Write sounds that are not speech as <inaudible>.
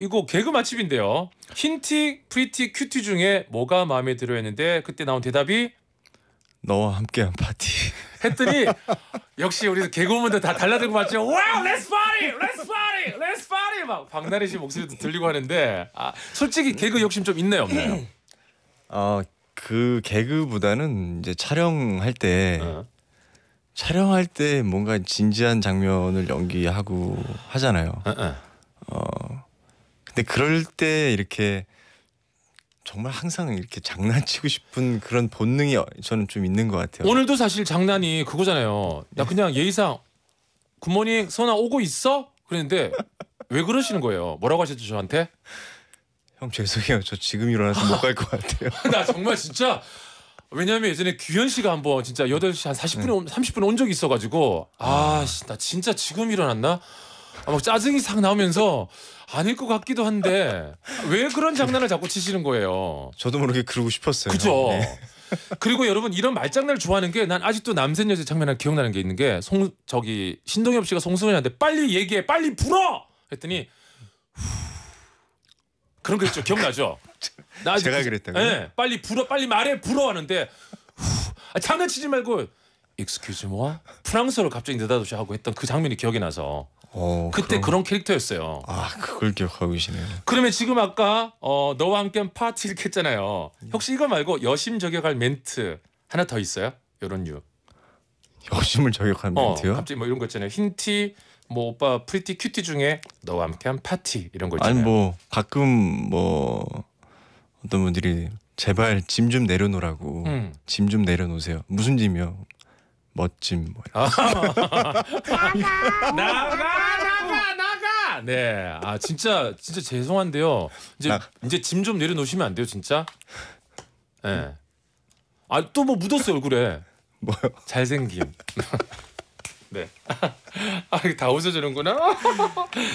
이거 개그 맛집인데요. 힌티, 프리티, 큐티 중에 뭐가 마음에 들어 했는데 그때 나온 대답이 너와 함께한 파티. 했더니 <laughs> 역시 우리 개그우먼들 다 달라들고 맞죠. 와우, 렛츠 파티! 렛츠 파티! 렛츠 파티! 막 박나래 씨 목소리도 들리고 하는데 아, 솔직히 개그 욕심 좀 있나요, 없나요? 아, 그 개그보다는 이제 촬영할 때 어. 촬영할 때 뭔가 진지한 장면을 연기하고 하잖아요. 어, 어. 근데 그럴 때 이렇게 정말 항상 이렇게 장난치고 싶은 그런 본능이 저는 좀 있는 것 같아요. 오늘도 사실 장난이 그거잖아요. 나 그냥 예의상 굿모닝 선아 오고 있어? 그랬는데 왜 그러시는 거예요? 뭐라고 하셨죠 저한테? 형 죄송해요. 저 지금 일어나서 못 갈 것 같아요. <laughs> 나 정말 진짜 왜냐하면 예전에 규현 씨가 한번 진짜 8시 한 40분에 네. 30분에 온 적이 있어가지고 아나 아, 진짜 지금 일어났나? 아, 막 짜증이 싹 나오면서 아닐 것 같기도 한데 왜 그런 장난을 자꾸 치시는 거예요? 저도 모르게 그러고 싶었어요. 그죠? 네. 그리고 여러분 이런 말장난을 좋아하는 게 난 아직도 남센 녀자 장면 을 기억나는 게 있는 게 송 저기 신동엽 씨가 송승현이한테 빨리 얘기해 빨리 불어 했더니 그런 거 있죠 기억나죠? 나 제가 그 그랬다고요? 네, 빨리 불어 빨리 말해 불어 하는데 후... 아, 장난치지 말고 익스큐즈 모아 프랑스어로 갑자기 내다없이 하고 했던 그 장면이 기억이 나서 어, 그때 그럼... 그런 캐릭터였어요. 아 그걸 기억하고 계시네요. 그러면 지금 아까 어, 너와 함께한 파티 이렇게 했잖아요. 음. 혹시 이거 말고 여심 저격할 멘트 하나 더 있어요? 이런 류. 여심을 저격한 어, 멘트요? 갑자기 뭐 이런 거 있잖아요. 흰티 뭐 오빠 프리티 큐티 중에 너와 함께한 파티 이런 거 있잖아요. 아니 뭐 가끔 뭐 어떤 분들이 제발 짐 좀 내려놓으라고 음. 짐좀 내려놓으세요. 무슨 짐이요? 멋짐 뭐. 아, 나가 나가 네. 아 진짜 진짜 죄송한데요. 이제 나 이제 짐 좀 내려놓으시면 안 돼요, 진짜. 예. 네. 아 또 뭐 묻었어요 얼굴에. 뭐요? 잘생김. <laughs> 네. <laughs> 아, 다 웃어주는구나. <laughs>